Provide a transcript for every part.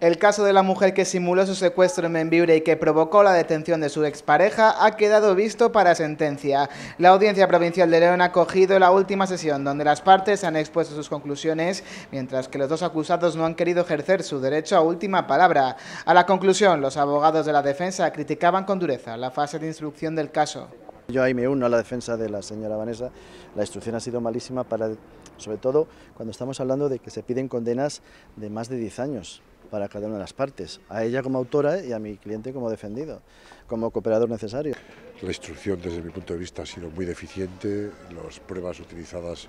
El caso de la mujer que simuló su secuestro en Membibre y que provocó la detención de su expareja ha quedado visto para sentencia. La Audiencia Provincial de León ha acogido la última sesión donde las partes han expuesto sus conclusiones, mientras que los dos acusados no han querido ejercer su derecho a última palabra. A la conclusión, los abogados de la defensa criticaban con dureza la fase de instrucción del caso. Yo ahí me uno a la defensa de la señora Vanessa. La instrucción ha sido malísima, para, sobre todo cuando estamos hablando de que se piden condenas de más de 10 años para cada una de las partes, a ella como autora y a mi cliente como defendido, como cooperador necesario. La instrucción desde mi punto de vista ha sido muy deficiente, las pruebas utilizadas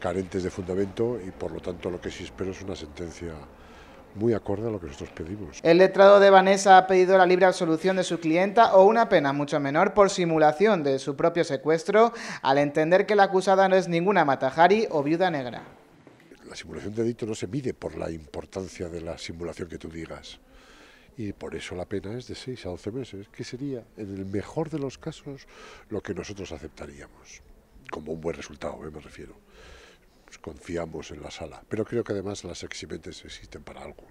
carentes de fundamento y por lo tanto lo que sí espero es una sentencia muy acorde a lo que nosotros pedimos. El letrado de Vanessa ha pedido la libre absolución de su clienta o una pena mucho menor por simulación de su propio secuestro, al entender que la acusada no es ninguna Matajari o viuda negra. La simulación de delito no se mide por la importancia de la simulación que tú digas. Y por eso la pena es de 6 a 12 meses, que sería, en el mejor de los casos, lo que nosotros aceptaríamos, como un buen resultado, eh, me refiero. ...nos pues, confiamos en la sala. Pero creo que además las eximentes existen para algo.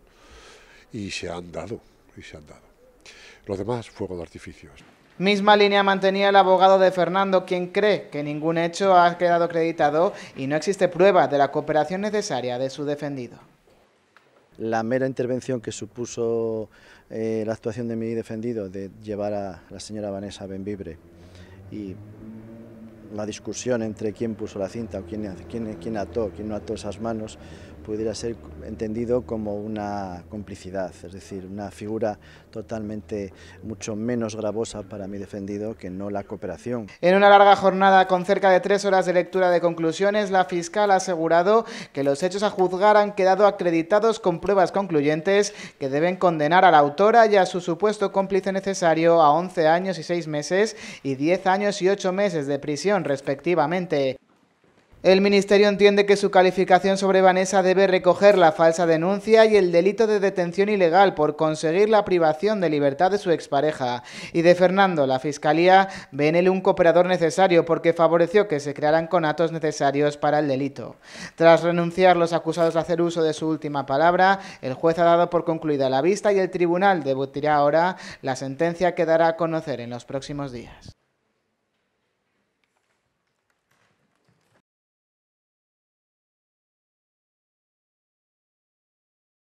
Y se han dado, y se han dado. Lo demás, fuego de artificios. Misma línea mantenía el abogado de Fernando, quien cree que ningún hecho ha quedado acreditado y no existe prueba de la cooperación necesaria de su defendido. La mera intervención que supuso eh, la actuación de mi defendido de llevar a la señora Vanessa Benvibre y la discusión entre quién puso la cinta o quién, quién ató, quién no ató esas manos, pudiera ser entendido como una complicidad, es decir, una figura totalmente mucho menos gravosa para mi defendido que no la cooperación. En una larga jornada con cerca de tres horas de lectura de conclusiones, la fiscal ha asegurado que los hechos a juzgar han quedado acreditados con pruebas concluyentes que deben condenar a la autora y a su supuesto cómplice necesario a 11 años y 6 meses y 10 años y 8 meses de prisión respectivamente. El Ministerio entiende que su calificación sobre Vanessa debe recoger la falsa denuncia y el delito de detención ilegal por conseguir la privación de libertad de su expareja. Y de Fernando, la Fiscalía ve en él un cooperador necesario porque favoreció que se crearan conatos necesarios para el delito. Tras renunciar los acusados a hacer uso de su última palabra, el juez ha dado por concluida la vista y el tribunal debutirá ahora la sentencia que dará a conocer en los próximos días.